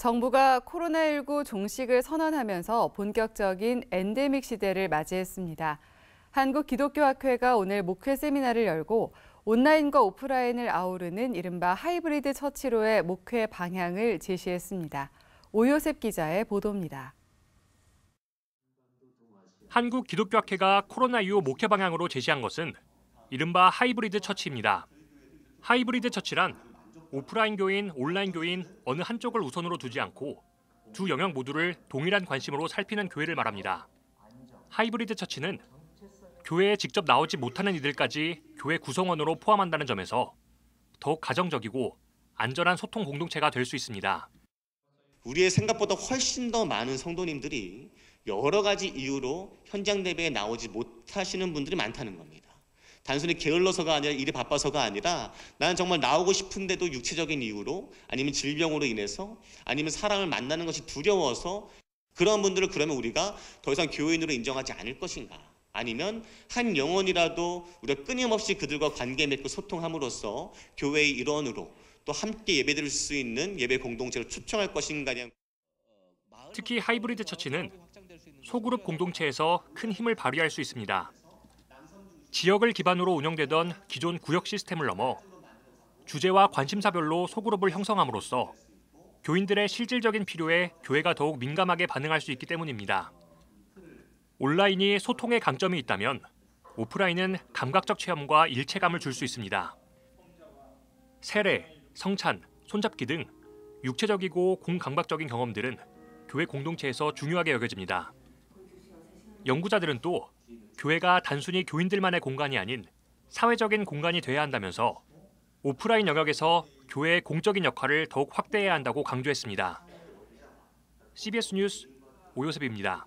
정부가 코로나19 종식을 선언하면서 본격적인 엔데믹 시대를 맞이했습니다. 한국기독교학회가 오늘 목회 세미나를 열고 온라인과 오프라인을 아우르는 이른바 하이브리드 처치로의 목회 방향을 제시했습니다. 오요셉 기자의 보도입니다. 한국기독교학회가 코로나 이후 목회 방향으로 제시한 것은 이른바 하이브리드 처치입니다. 하이브리드 처치란 오프라인 교인, 온라인 교인 어느 한쪽을 우선으로 두지 않고 두 영역 모두를 동일한 관심으로 살피는 교회를 말합니다. 하이브리드 처치는 교회에 직접 나오지 못하는 이들까지 교회 구성원으로 포함한다는 점에서 더욱 가정적이고 안전한 소통 공동체가 될 수 있습니다. 우리의 생각보다 훨씬 더 많은 성도님들이 여러 가지 이유로 현장 대회에 나오지 못하시는 분들이 많다는 겁니다. 단순히 게을러서가 아니라 일이 바빠서가 아니라 나는 정말 나오고 싶은데도 육체적인 이유로 아니면 질병으로 인해서 아니면 사람을 만나는 것이 두려워서 그런 분들을 그러면 우리가 더 이상 교인으로 인정하지 않을 것인가? 아니면 한 영혼이라도 우리가 끊임없이 그들과 관계 맺고 소통함으로써 교회의 일원으로 또 함께 예배드릴 수 있는 예배 공동체를 초청할 것인가냐. 어, 특히 하이브리드 처치는 소그룹 공동체에서 큰 힘을 발휘할 수 있습니다. 지역을 기반으로 운영되던 기존 구역 시스템을 넘어 주제와 관심사별로 소그룹을 형성함으로써 교인들의 실질적인 필요에 교회가 더욱 민감하게 반응할 수 있기 때문입니다. 온라인이 소통의 강점이 있다면 오프라인은 감각적 체험과 일체감을 줄 수 있습니다. 세례, 성찬, 손잡기 등 육체적이고 공감각적인 경험들은 교회 공동체에서 중요하게 여겨집니다. 연구자들은 또 교회가 단순히 교인들만의 공간이 아닌 사회적인 공간이 돼야 한다면서 오프라인 영역에서 교회의 공적인 역할을 더욱 확대해야 한다고 강조했습니다. CBS 뉴스 오요섭입니다.